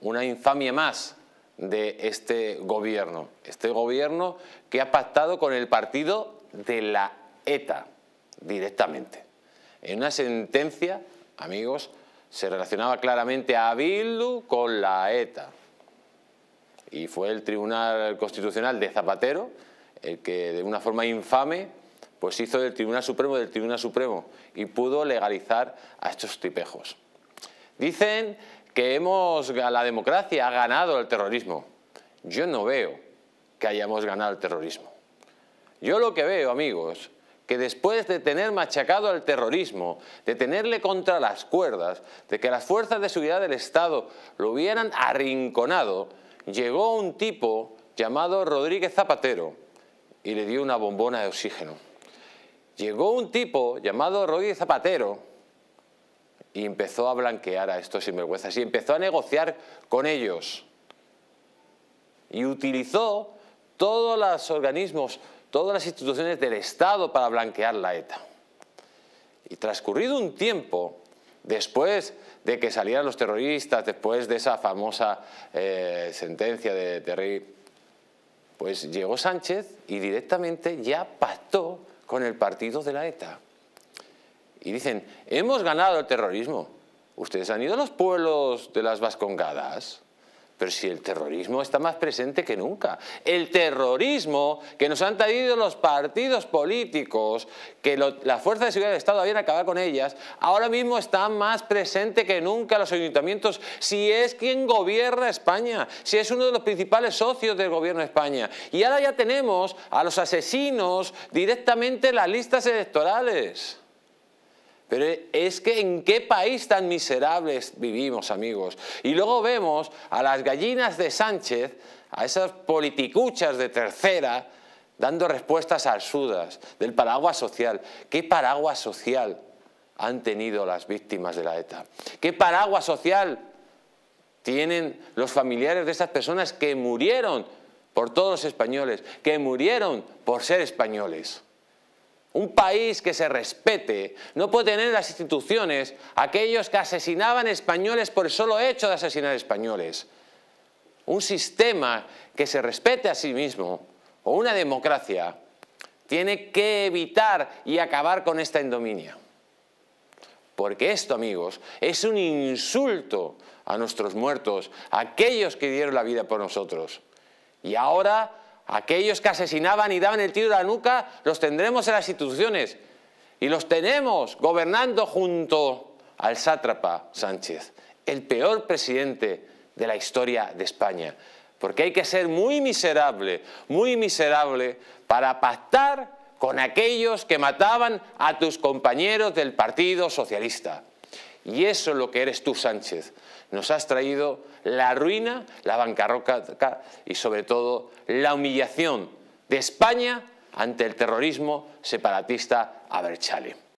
una infamia más de este gobierno. Este gobierno que ha pactado con el partido de la ETA directamente. En una sentencia, amigos, se relacionaba claramente a Bildu con la ETA. Y fue el Tribunal Constitucional de Zapatero el que de una forma infame pues hizo del Tribunal Supremo del Tribunal Supremo y pudo legalizar a estos tipejos. Dicen que hemos, la democracia ha ganado el terrorismo. Yo no veo que hayamos ganado el terrorismo. Yo lo que veo, amigos, que después de tener machacado al terrorismo, de tenerle contra las cuerdas, de que las fuerzas de seguridad del Estado lo hubieran arrinconado, llegó un tipo llamado Rodríguez Zapatero y le dio una bombona de oxígeno. Llegó un tipo llamado Rodríguez Zapatero y empezó a blanquear a estos sinvergüenzas y empezó a negociar con ellos. Y utilizó todos los organismos, todas las instituciones del Estado para blanquear la ETA. Y transcurrido un tiempo, después de que salieran los terroristas, después de esa famosa eh, sentencia de Terry, pues llegó Sánchez y directamente ya pactó con el partido de la ETA y dicen, hemos ganado el terrorismo. Ustedes han ido a los pueblos de las vascongadas, pero si el terrorismo está más presente que nunca. El terrorismo que nos han traído los partidos políticos, que la las fuerzas de seguridad del Estado habían acabado con ellas, ahora mismo está más presente que nunca los ayuntamientos, si es quien gobierna España, si es uno de los principales socios del gobierno de España. Y ahora ya tenemos a los asesinos directamente en las listas electorales. Pero es que en qué país tan miserables vivimos, amigos. Y luego vemos a las gallinas de Sánchez, a esas politicuchas de tercera, dando respuestas absurdas del paraguas social. ¿Qué paraguas social han tenido las víctimas de la ETA? ¿Qué paraguas social tienen los familiares de esas personas que murieron por todos los españoles, que murieron por ser españoles? Un país que se respete no puede tener las instituciones aquellos que asesinaban españoles por el solo hecho de asesinar españoles. Un sistema que se respete a sí mismo, o una democracia, tiene que evitar y acabar con esta indominia. Porque esto, amigos, es un insulto a nuestros muertos, a aquellos que dieron la vida por nosotros. Y ahora Aquellos que asesinaban y daban el tiro de la nuca, los tendremos en las instituciones. Y los tenemos gobernando junto al sátrapa Sánchez, el peor presidente de la historia de España. Porque hay que ser muy miserable, muy miserable, para pactar con aquellos que mataban a tus compañeros del Partido Socialista. Y eso es lo que eres tú, Sánchez. Nos has traído la ruina, la bancarrota y sobre todo la humillación de España ante el terrorismo separatista Berchale.